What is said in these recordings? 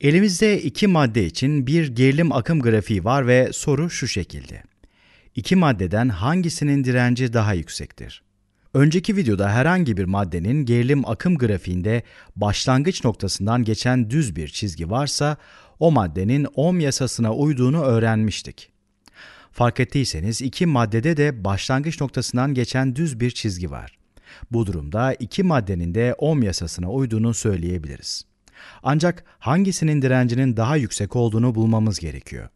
Elimizde iki madde için bir gerilim akım grafiği var ve soru şu şekilde. İki maddeden hangisinin direnci daha yüksektir? Önceki videoda herhangi bir maddenin gerilim akım grafiğinde başlangıç noktasından geçen düz bir çizgi varsa o maddenin ohm yasasına uyduğunu öğrenmiştik. Fark ettiyseniz iki maddede de başlangıç noktasından geçen düz bir çizgi var. Bu durumda iki maddenin de ohm yasasına uyduğunu söyleyebiliriz. Ancak hangisinin direncinin daha yüksek olduğunu bulmamız gerekiyor.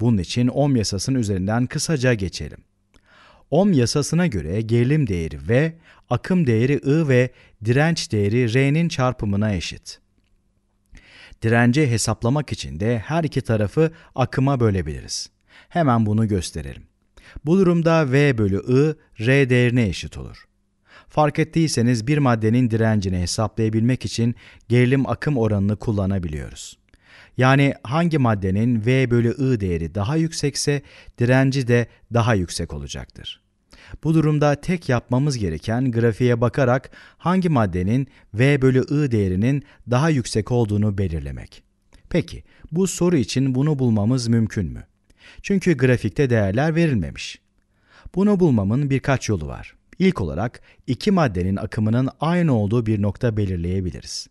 Bunun için Ohm yasasının üzerinden kısaca geçelim. Ohm yasasına göre gerilim değeri V, akım değeri I ve direnç değeri R'nin çarpımına eşit. Direnci hesaplamak için de her iki tarafı akıma bölebiliriz. Hemen bunu gösterelim. Bu durumda V bölü I, R değerine eşit olur. Fark ettiyseniz bir maddenin direncini hesaplayabilmek için gerilim akım oranını kullanabiliyoruz. Yani hangi maddenin V bölü I değeri daha yüksekse direnci de daha yüksek olacaktır. Bu durumda tek yapmamız gereken grafiğe bakarak hangi maddenin V bölü I değerinin daha yüksek olduğunu belirlemek. Peki bu soru için bunu bulmamız mümkün mü? Çünkü grafikte değerler verilmemiş. Bunu bulmamın birkaç yolu var. İlk olarak iki maddenin akımının aynı olduğu bir nokta belirleyebiliriz.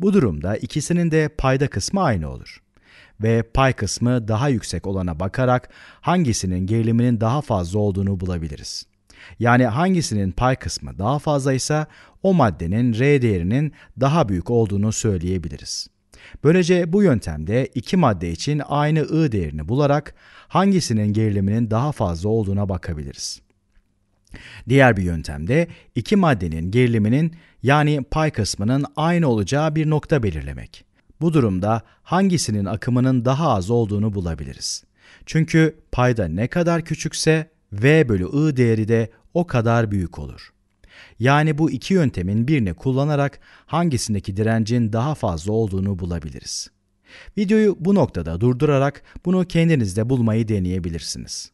Bu durumda ikisinin de payda kısmı aynı olur ve pay kısmı daha yüksek olana bakarak hangisinin geriliminin daha fazla olduğunu bulabiliriz. Yani hangisinin pay kısmı daha fazlaysa o maddenin R değerinin daha büyük olduğunu söyleyebiliriz. Böylece bu yöntemde iki madde için aynı I değerini bularak hangisinin geriliminin daha fazla olduğuna bakabiliriz. Diğer bir yöntemde iki maddenin geriliminin yani pay kısmının aynı olacağı bir nokta belirlemek. Bu durumda hangisinin akımının daha az olduğunu bulabiliriz. Çünkü payda ne kadar küçükse V bölü I değeri de o kadar büyük olur. Yani bu iki yöntemin birini kullanarak hangisindeki direncin daha fazla olduğunu bulabiliriz. Videoyu bu noktada durdurarak bunu kendinizde bulmayı deneyebilirsiniz.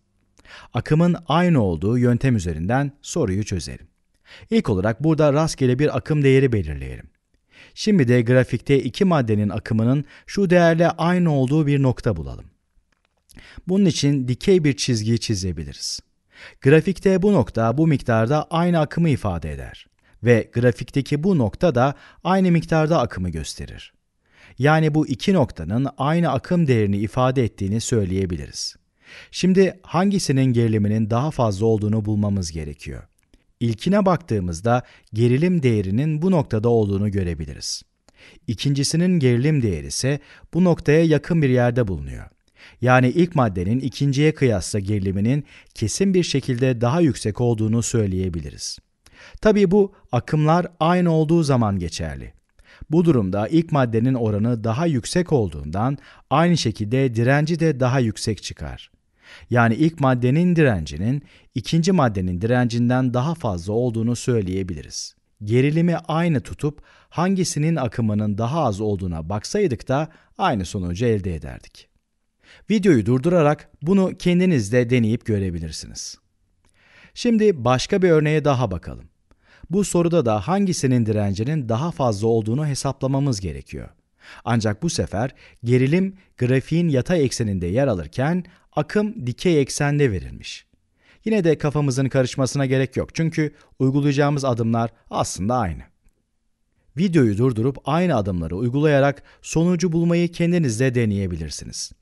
Akımın aynı olduğu yöntem üzerinden soruyu çözelim. İlk olarak burada rastgele bir akım değeri belirleyelim. Şimdi de grafikte iki maddenin akımının şu değerle aynı olduğu bir nokta bulalım. Bunun için dikey bir çizgi çizebiliriz. Grafikte bu nokta bu miktarda aynı akımı ifade eder ve grafikteki bu nokta da aynı miktarda akımı gösterir. Yani bu iki noktanın aynı akım değerini ifade ettiğini söyleyebiliriz. Şimdi hangisinin geriliminin daha fazla olduğunu bulmamız gerekiyor. İlkine baktığımızda gerilim değerinin bu noktada olduğunu görebiliriz. İkincisinin gerilim değeri ise bu noktaya yakın bir yerde bulunuyor. Yani ilk maddenin ikinciye kıyasla geriliminin kesin bir şekilde daha yüksek olduğunu söyleyebiliriz. Tabii bu akımlar aynı olduğu zaman geçerli. Bu durumda ilk maddenin oranı daha yüksek olduğundan aynı şekilde direnci de daha yüksek çıkar. Yani ilk maddenin direncinin ikinci maddenin direncinden daha fazla olduğunu söyleyebiliriz. Gerilimi aynı tutup hangisinin akımının daha az olduğuna baksaydık da aynı sonucu elde ederdik. Videoyu durdurarak bunu kendiniz de deneyip görebilirsiniz. Şimdi başka bir örneğe daha bakalım. Bu soruda da hangisinin direncinin daha fazla olduğunu hesaplamamız gerekiyor. Ancak bu sefer gerilim grafiğin yatay ekseninde yer alırken akım dikey eksende verilmiş. Yine de kafamızın karışmasına gerek yok çünkü uygulayacağımız adımlar aslında aynı. Videoyu durdurup aynı adımları uygulayarak sonucu bulmayı kendiniz de deneyebilirsiniz.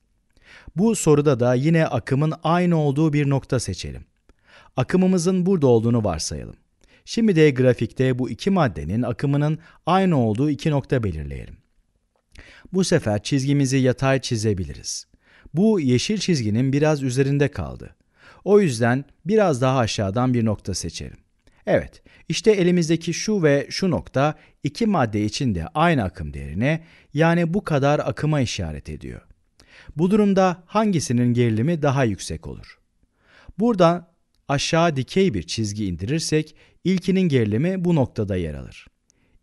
Bu soruda da yine akımın aynı olduğu bir nokta seçelim. Akımımızın burada olduğunu varsayalım. Şimdi de grafikte bu iki maddenin akımının aynı olduğu iki nokta belirleyelim. Bu sefer çizgimizi yatay çizebiliriz. Bu yeşil çizginin biraz üzerinde kaldı. O yüzden biraz daha aşağıdan bir nokta seçelim. Evet, işte elimizdeki şu ve şu nokta iki madde için de aynı akım değerine yani bu kadar akıma işaret ediyor. Bu durumda hangisinin gerilimi daha yüksek olur? Buradan aşağı dikey bir çizgi indirirsek ilkinin gerilimi bu noktada yer alır.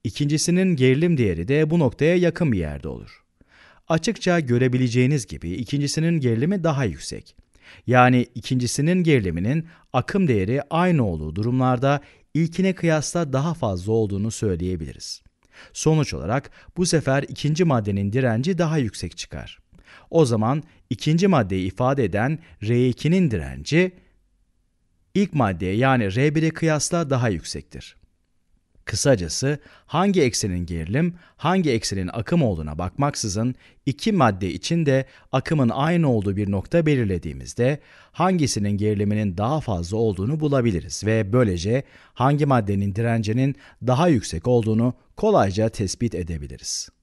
İkincisinin gerilim değeri de bu noktaya yakın bir yerde olur. Açıkça görebileceğiniz gibi ikincisinin gerilimi daha yüksek. Yani ikincisinin geriliminin akım değeri aynı olduğu durumlarda ilkine kıyasla daha fazla olduğunu söyleyebiliriz. Sonuç olarak bu sefer ikinci maddenin direnci daha yüksek çıkar. O zaman ikinci maddeyi ifade eden R2'nin direnci ilk maddeye yani R1'e kıyasla daha yüksektir. Kısacası hangi eksenin gerilim, hangi eksenin akım olduğuna bakmaksızın iki madde için de akımın aynı olduğu bir nokta belirlediğimizde hangisinin geriliminin daha fazla olduğunu bulabiliriz ve böylece hangi maddenin direncinin daha yüksek olduğunu kolayca tespit edebiliriz.